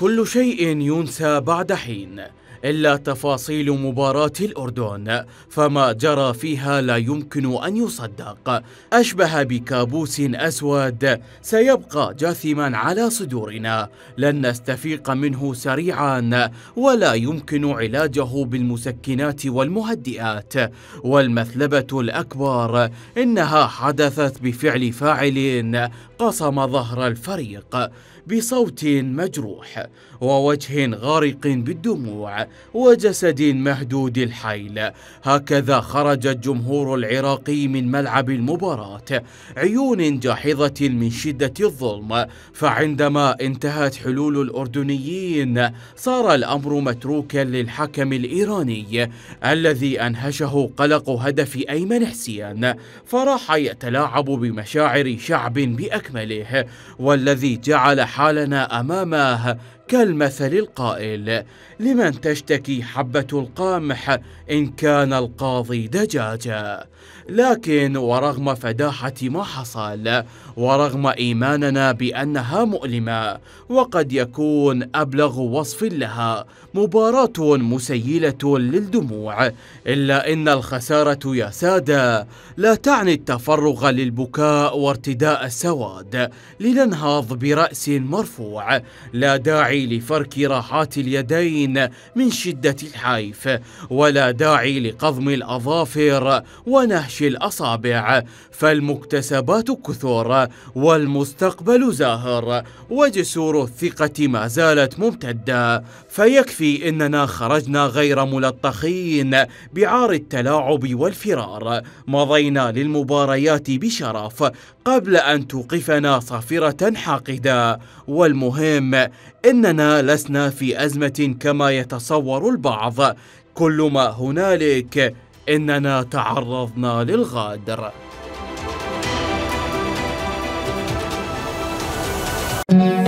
كل شيء ينسى بعد حين إلا تفاصيل مباراة الأردن فما جرى فيها لا يمكن أن يصدق أشبه بكابوس أسود سيبقى جاثما على صدورنا لن نستفيق منه سريعا ولا يمكن علاجه بالمسكنات والمهدئات والمثلبة الأكبر إنها حدثت بفعل فاعل قصم ظهر الفريق بصوت مجروح ووجه غارق بالدموع وجسد مهدود الحيل هكذا خرج الجمهور العراقي من ملعب المباراة عيون جاحظة من شدة الظلم فعندما انتهت حلول الأردنيين صار الأمر متروكا للحكم الإيراني الذي أنهشه قلق هدف أيمن حسين فراح يتلاعب بمشاعر شعب بأكمله والذي جعل حالنا أمامه كالمثل القائل لمن تشتكي حبة القمح إن كان القاضي دجاجا لكن ورغم فداحة ما حصل ورغم إيماننا بأنها مؤلمة وقد يكون أبلغ وصف لها مباراة مسيلة للدموع إلا إن الخسارة يا سادة لا تعني التفرغ للبكاء وارتداء السواد لننهض برأس مرفوع لا داعي داعي لفرك راحات اليدين من شدة الحيف ولا داعي لقضم الأظافر ونهش الأصابع فالمكتسبات كثر والمستقبل زاهر وجسور الثقة ما زالت ممتدة فيكفي إننا خرجنا غير ملطخين بعار التلاعب والفرار مضينا للمباريات بشرف قبل أن توقفنا صافرة حاقدة والمهم إن أننا لسنا في أزمة كما يتصور البعض كل ما هنالك إننا تعرضنا للغادر thank you